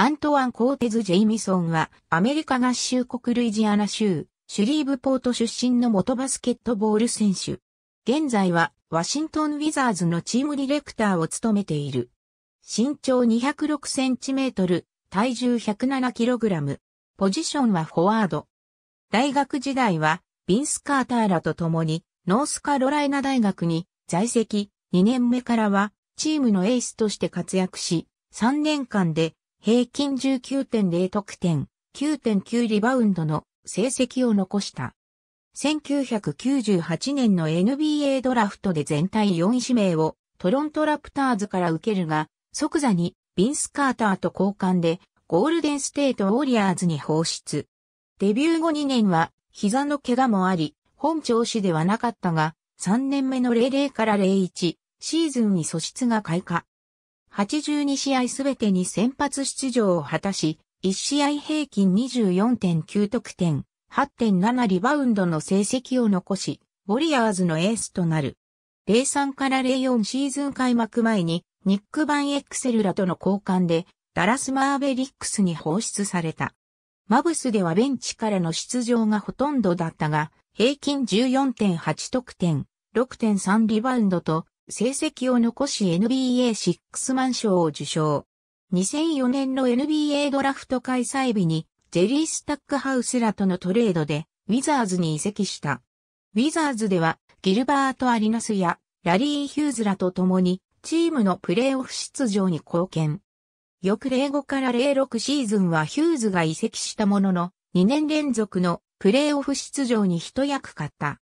アントワン・コーテズ・ジェイミソンは、アメリカ合衆国ルイジアナ州、シュリーブポート出身の元バスケットボール選手。現在は、ワシントン・ウィザーズのチームディレクターを務めている。身長2 0 6トル、体重1 0 7ラム。ポジションはフォワード。大学時代は、ビンス・カーターらと共に、ノースカロライナ大学に在籍、2年目からは、チームのエースとして活躍し、3年間で平均19.0得点、9.9リバウンドの成績を残した。1998年の NBA ドラフトで全体4位指名をトロントラプターズから受けるが、即座にビンス・カーターと交換でゴールデンステート・ウォリアーズに放出。デビュー後2年は膝の怪我もあり、本調子ではなかったが、3年目の00から01シーズンに素質が開花。82試合すべてに先発出場を果たし、1試合平均24.9得点、8.7リバウンドの成績を残し、ウォリアーズのエースとなる。03から04シーズン開幕前に、ニック・バン・エクセルらとの交換で、ダラス・マーベリックスに放出された。マブスではベンチからの出場がほとんどだったが、平均14.8得点、6.3リバウンドと成績を残し NBA シックスマン賞を受賞。2004年の NBA ドラフト開催日に、ジェリー・スタックハウスらとのトレードで、ウィザーズに移籍した。ウィザーズでは、ギルバート・アリナスや、ラリー・ヒューズらと共に、チームのプレーオフ出場に貢献。翌05から06シーズンはヒューズが移籍したものの、2年連続のプレーオフ出場に一役買った。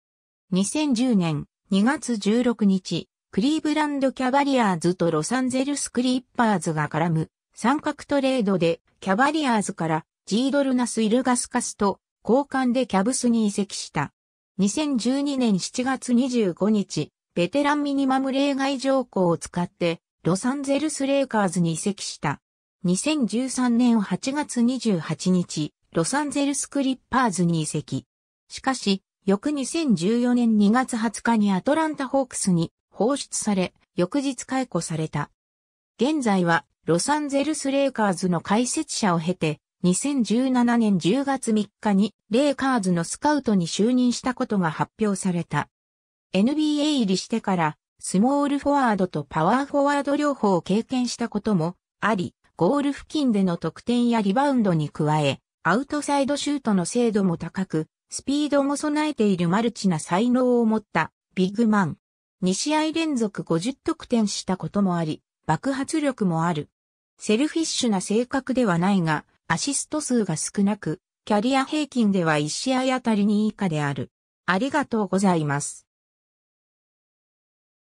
2010年2月16日、クリーブランドキャバリアーズとロサンゼルスクリッパーズが絡む三角トレードでキャバリアーズからジードルナスイルガスカスと交換でキャブスに移籍した。2012年7月25日、ベテランミニマム例外条項を使ってロサンゼルスレイカーズに移籍した。2013年8月28日、ロサンゼルスクリッパーズに移籍。しかし、翌2014年2月20日にアトランタホークスに放出され、翌日解雇された。現在は、ロサンゼルスレイカーズの解説者を経て、2017年10月3日に、レイカーズのスカウトに就任したことが発表された。NBA 入りしてから、スモールフォワードとパワーフォワード両方を経験したこともあり、ゴール付近での得点やリバウンドに加え、アウトサイドシュートの精度も高く、スピードも備えているマルチな才能を持ったビッグマン。2試合連続50得点したこともあり、爆発力もある。セルフィッシュな性格ではないが、アシスト数が少なく、キャリア平均では1試合あたりに以下である。ありがとうございます。